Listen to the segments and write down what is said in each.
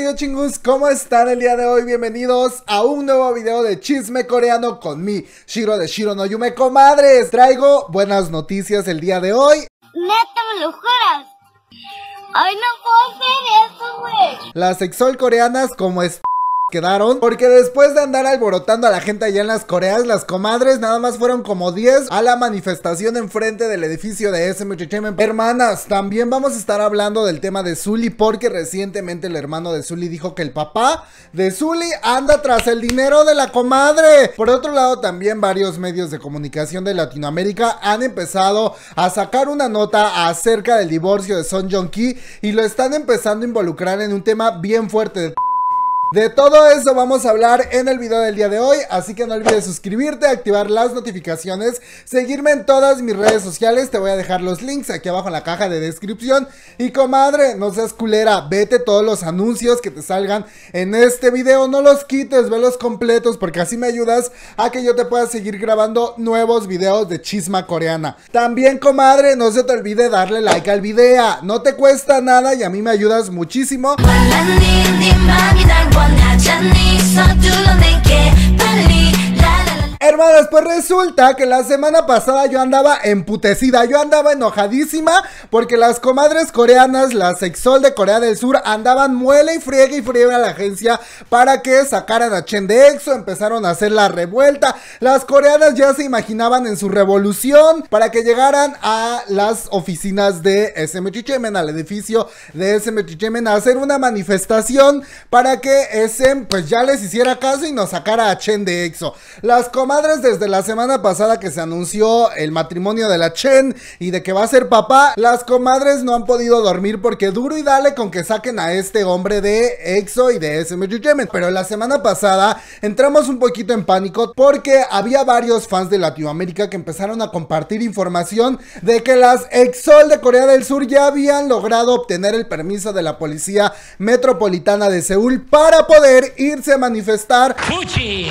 yo chingus, ¿cómo están el día de hoy? Bienvenidos a un nuevo video de chisme coreano con mi Shiro de Shiro no Yume comadres. Traigo buenas noticias el día de hoy. Neta, me lo juras. Ay, no puedo hacer eso, güey. Las sexol coreanas como es quedaron. Porque después de andar alborotando a la gente allá en las Coreas, las comadres nada más fueron como 10 a la manifestación enfrente del edificio de SM Hermanas, también vamos a estar hablando del tema de Zully porque recientemente el hermano de Zully dijo que el papá de Zully anda tras el dinero de la comadre. Por otro lado, también varios medios de comunicación de Latinoamérica han empezado a sacar una nota acerca del divorcio de Son Jong Ki y lo están empezando a involucrar en un tema bien fuerte de de todo eso vamos a hablar en el video del día de hoy, así que no olvides suscribirte, activar las notificaciones, seguirme en todas mis redes sociales, te voy a dejar los links aquí abajo en la caja de descripción y comadre, no seas culera, vete todos los anuncios que te salgan en este video, no los quites, velos completos porque así me ayudas a que yo te pueda seguir grabando nuevos videos de chisma coreana. También comadre, no se te olvide darle like al video, no te cuesta nada y a mí me ayudas muchísimo. need something to make it pues resulta que la semana pasada yo andaba emputecida, yo andaba enojadísima porque las comadres coreanas, Las EXOL de Corea del Sur, andaban muela y friega y friega a la agencia para que sacaran a Chen de EXO, empezaron a hacer la revuelta. Las coreanas ya se imaginaban en su revolución para que llegaran a las oficinas de SM al edificio de SM a hacer una manifestación para que SM pues ya les hiciera caso y nos sacara a Chen de EXO. Las comadres desde la semana pasada que se anunció el matrimonio de la Chen y de que va a ser papá, las comadres no han podido dormir porque duro y dale con que saquen a este hombre de EXO y de yemen Pero la semana pasada entramos un poquito en pánico porque había varios fans de Latinoamérica que empezaron a compartir información de que las EXOL de Corea del Sur ya habían logrado obtener el permiso de la policía metropolitana de Seúl para poder irse a manifestar. ¡Puchi!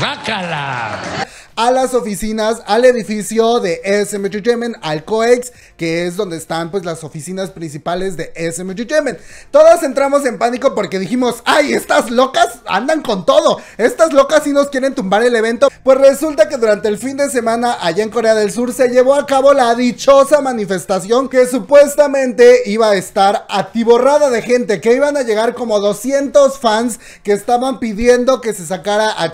¡Bácala! A las oficinas, al edificio de SM al COEX, que es donde están pues las oficinas principales de SMG. yemen Todos entramos en pánico porque dijimos, ay, estas locas andan con todo, estas locas sí nos quieren tumbar el evento. Pues resulta que durante el fin de semana allá en Corea del Sur se llevó a cabo la dichosa manifestación que supuestamente iba a estar atiborrada de gente, que iban a llegar como 200 fans que estaban pidiendo que se sacara a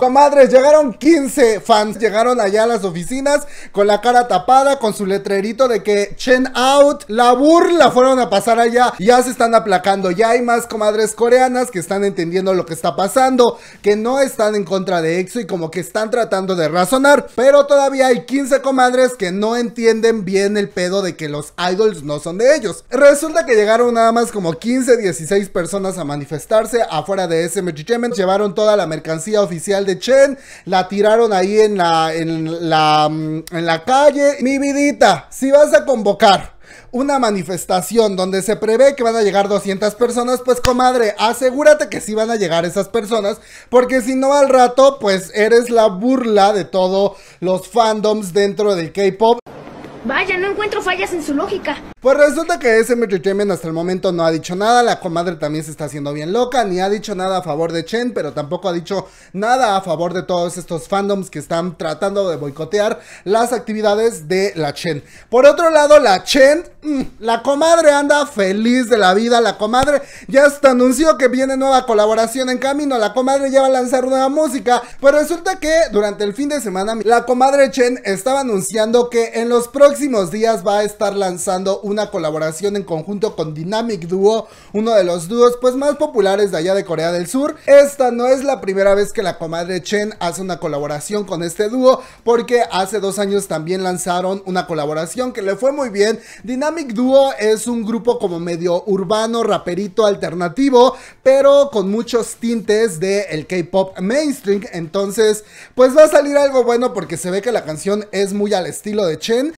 O Madres, llegaron 15 fans, llegaron allá a las oficinas con la cara tapada, con su letrerito de que Chen Out, la burla fueron a pasar allá, ya se están aplacando, ya hay más comadres coreanas que están entendiendo lo que está pasando, que no están en contra de EXO y como que están tratando de razonar, pero todavía hay 15 comadres que no entienden bien el pedo de que los idols no son de ellos. Resulta que llegaron nada más como 15, 16 personas a manifestarse afuera de ese Entertainment, llevaron toda la mercancía oficial de Chen, la tiraron ahí en la en la mm, en la calle. Mi vidita, si va a convocar una manifestación donde se prevé que van a llegar 200 personas, pues comadre, asegúrate que sí van a llegar esas personas, porque si no al rato, pues eres la burla de todos los fandoms dentro del K-Pop. Vaya, no encuentro fallas en su lógica. Pues resulta que ese Entertainment hasta el momento no ha dicho nada, la comadre también se está haciendo bien loca, ni ha dicho nada a favor de Chen, pero tampoco ha dicho nada a favor de todos estos fandoms que están tratando de boicotear las actividades de la Chen. Por otro lado, la Chen, mm, la comadre anda feliz de la vida, la comadre ya hasta anunció que viene nueva colaboración en camino, la comadre ya va a lanzar nueva música, pues resulta que durante el fin de semana la comadre Chen estaba anunciando que en los próximos días va a estar lanzando un una colaboración en conjunto con Dynamic Duo, uno de los dúos pues más populares de allá de Corea del Sur. Esta no es la primera vez que la comadre Chen hace una colaboración con este dúo, porque hace dos años también lanzaron una colaboración que le fue muy bien. Dynamic Duo es un grupo como medio urbano, raperito alternativo, pero con muchos tintes de el K-pop mainstream. Entonces, pues va a salir algo bueno porque se ve que la canción es muy al estilo de Chen.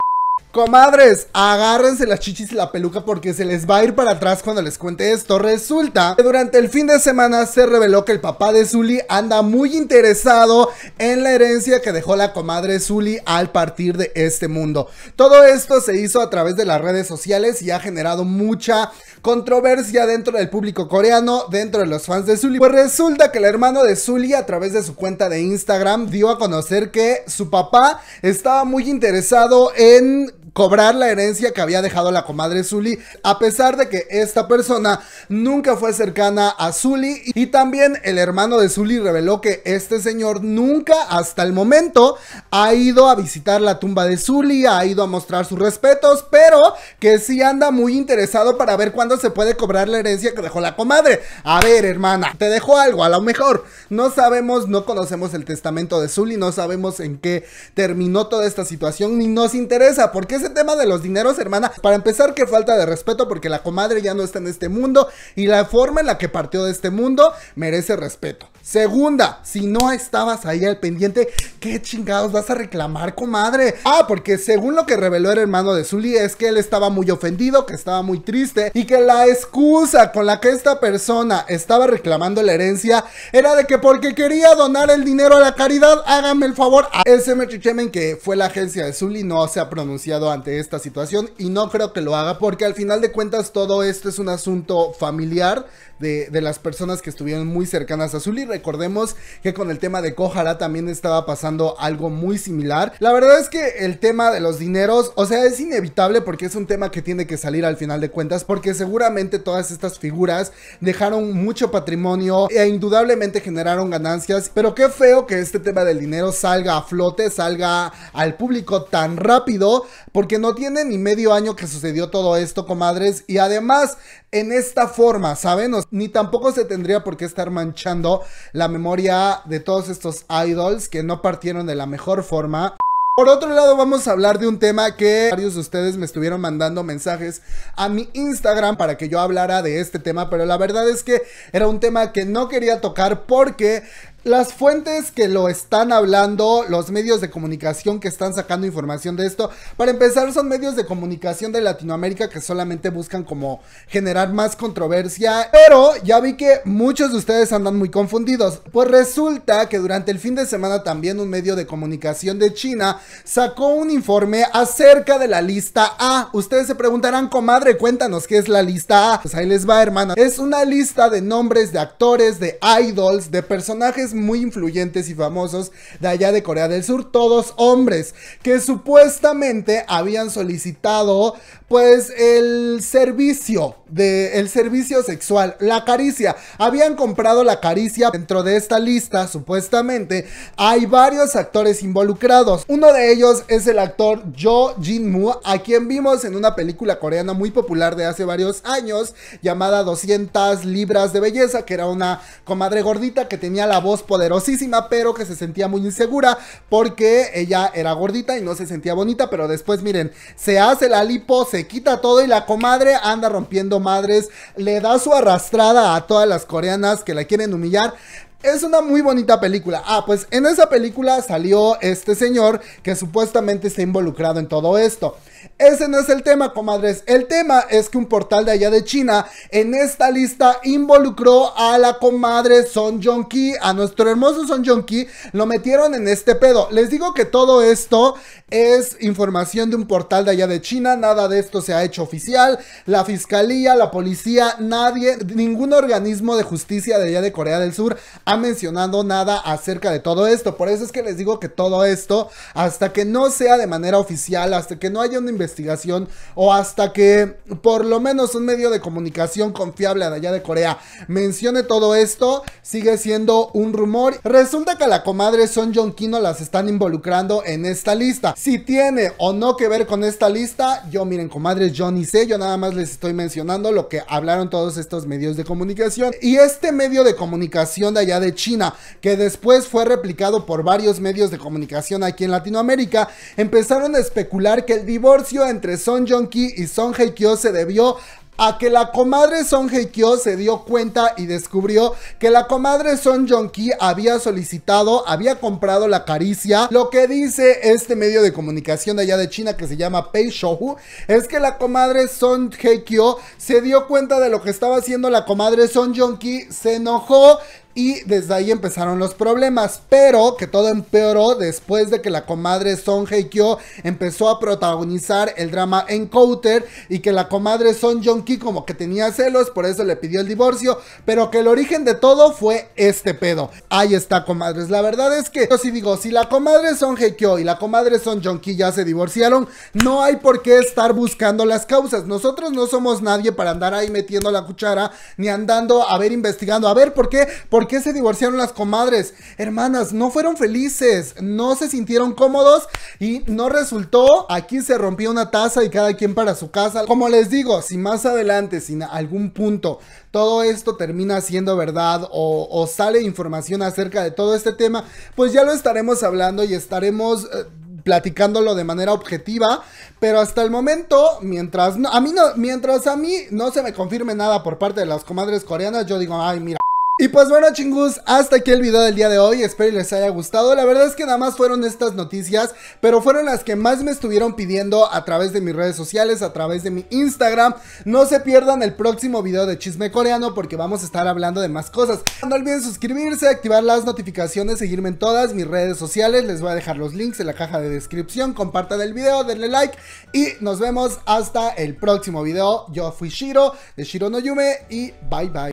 Comadres, agárrense las chichis y la peluca porque se les va a ir para atrás cuando les cuente esto. Resulta que durante el fin de semana se reveló que el papá de Zully anda muy interesado en la herencia que dejó la comadre Zully al partir de este mundo. Todo esto se hizo a través de las redes sociales y ha generado mucha controversia dentro del público coreano, dentro de los fans de Zully. Pues resulta que el hermano de Zully a través de su cuenta de Instagram dio a conocer que su papá estaba muy interesado en cobrar la herencia que había dejado la comadre Zully, a pesar de que esta persona nunca fue cercana a Zully. Y también el hermano de Zully reveló que este señor nunca hasta el momento ha ido a visitar la tumba de Zully, ha ido a mostrar sus respetos, pero que sí anda muy interesado para ver cuándo se puede cobrar la herencia que dejó la comadre. A ver, hermana, te dejó algo, a lo mejor. No sabemos, no conocemos el testamento de Zully, no sabemos en qué terminó toda esta situación, ni nos interesa, porque es tema de los dineros, hermana, para empezar, Que falta de respeto porque la comadre ya no está en este mundo y la forma en la que partió de este mundo merece respeto. Segunda, si no estabas ahí al pendiente, ¿qué chingados vas a reclamar, comadre? Ah, porque según lo que reveló el hermano de Zully es que él estaba muy ofendido, que estaba muy triste y que la excusa con la que esta persona estaba reclamando la herencia era de que porque quería donar el dinero a la caridad, hágame el favor. A ah, SM que fue la agencia de Zully, no se ha pronunciado ante esta situación y no creo que lo haga porque al final de cuentas todo esto es un asunto familiar de, de las personas que estuvieron muy cercanas a Zully Recordemos que con el tema de Kohara también estaba pasando algo muy similar. La verdad es que el tema de los dineros, o sea, es inevitable porque es un tema que tiene que salir al final de cuentas porque seguramente todas estas figuras dejaron mucho patrimonio e indudablemente generaron ganancias, pero qué feo que este tema del dinero salga a flote, salga al público tan rápido porque no tiene ni medio año que sucedió todo esto, comadres, y además en esta forma, ¿saben? ni tampoco se tendría por qué estar manchando la memoria de todos estos idols que no partieron de la mejor forma. Por otro lado, vamos a hablar de un tema que varios de ustedes me estuvieron mandando mensajes a mi Instagram para que yo hablara de este tema, pero la verdad es que era un tema que no quería tocar porque las fuentes que lo están hablando, los medios de comunicación que están sacando información de esto, para empezar son medios de comunicación de Latinoamérica que solamente buscan como generar más controversia, pero ya vi que muchos de ustedes andan muy confundidos, pues resulta que durante el fin de semana también un medio de comunicación de China sacó un informe acerca de la lista A. Ustedes se preguntarán, comadre, cuéntanos qué es la lista A. Pues ahí les va, hermana. Es una lista de nombres de actores, de idols, de personajes muy influyentes y famosos de allá de Corea del Sur, todos hombres, que supuestamente habían solicitado pues el servicio de el servicio sexual, la caricia. Habían comprado la caricia dentro de esta lista, supuestamente hay varios actores involucrados. Uno de ellos es el actor Jo jin Moo, a quien vimos en una película coreana muy popular de hace varios años llamada 200 libras de belleza, que era una comadre gordita que tenía la voz poderosísima, pero que se sentía muy insegura porque ella era gordita y no se sentía bonita, pero después miren, se hace la lipo, se quita todo y la comadre anda rompiendo madres, le da su arrastrada a todas las coreanas que la quieren humillar. Es una muy bonita película. Ah, pues en esa película salió este señor que supuestamente está involucrado en todo esto. Ese no es el tema, comadres. El tema es que un portal de allá de China en esta lista involucró a la comadre Son Jong-ki, a nuestro hermoso Son Jong-ki, lo metieron en este pedo. Les digo que todo esto es información de un portal de allá de China, nada de esto se ha hecho oficial. La fiscalía, la policía, nadie, ningún organismo de justicia de allá de Corea del Sur ha mencionado nada acerca de todo esto. Por eso es que les digo que todo esto, hasta que no sea de manera oficial, hasta que no haya un investigación o hasta que por lo menos un medio de comunicación confiable de allá de Corea mencione todo esto, sigue siendo un rumor. Resulta que la comadre Son John Kino las están involucrando en esta lista. Si tiene o no que ver con esta lista, yo miren comadres, yo ni sé, yo nada más les estoy mencionando lo que hablaron todos estos medios de comunicación. Y este medio de comunicación de allá de China, que después fue replicado por varios medios de comunicación aquí en Latinoamérica, empezaron a especular que el divorcio divorcio entre Son Jong-ki y Son Hye-kyo se debió a que la comadre Son Hye-kyo se dio cuenta y descubrió que la comadre Son Jong-ki había solicitado, había comprado la caricia. Lo que dice este medio de comunicación de allá de China que se llama Pei Shouhu es que la comadre Son Hye-kyo se dio cuenta de lo que estaba haciendo la comadre Son Jong-ki, se enojó, y desde ahí empezaron los problemas, pero que todo empeoró después de que la comadre Son Heikyo empezó a protagonizar el drama Encounter y que la comadre Son Jonki como que tenía celos, por eso le pidió el divorcio, pero que el origen de todo fue este pedo. Ahí está, comadres. La verdad es que yo sí digo, si la comadre Son Heikyo y la comadre Son john Ki ya se divorciaron, no hay por qué estar buscando las causas. Nosotros no somos nadie para andar ahí metiendo la cuchara ni andando a ver investigando, a ver por qué, ¿Por qué se divorciaron las comadres? Hermanas, no fueron felices, no se sintieron cómodos y no resultó. Aquí se rompió una taza y cada quien para su casa. Como les digo, si más adelante, sin algún punto, todo esto termina siendo verdad o, sale información acerca de todo este tema, pues ya lo estaremos hablando y estaremos... Eh, platicándolo de manera objetiva, pero hasta el momento, mientras no, a mí no, mientras a mí no se me confirme nada por parte de las comadres coreanas, yo digo, ay, mira, y pues bueno chingus, hasta aquí el video del día de hoy, espero les haya gustado, la verdad es que nada más fueron estas noticias, pero fueron las que más me estuvieron pidiendo a través de mis redes sociales, a través de mi Instagram, no se pierdan el próximo video de chisme coreano porque vamos a estar hablando de más cosas, no olviden suscribirse, activar las notificaciones, seguirme en todas mis redes sociales, les voy a dejar los links en la caja de descripción, compartan el video, denle like y nos vemos hasta el próximo video, yo fui Shiro de Shiro no Yume y bye bye.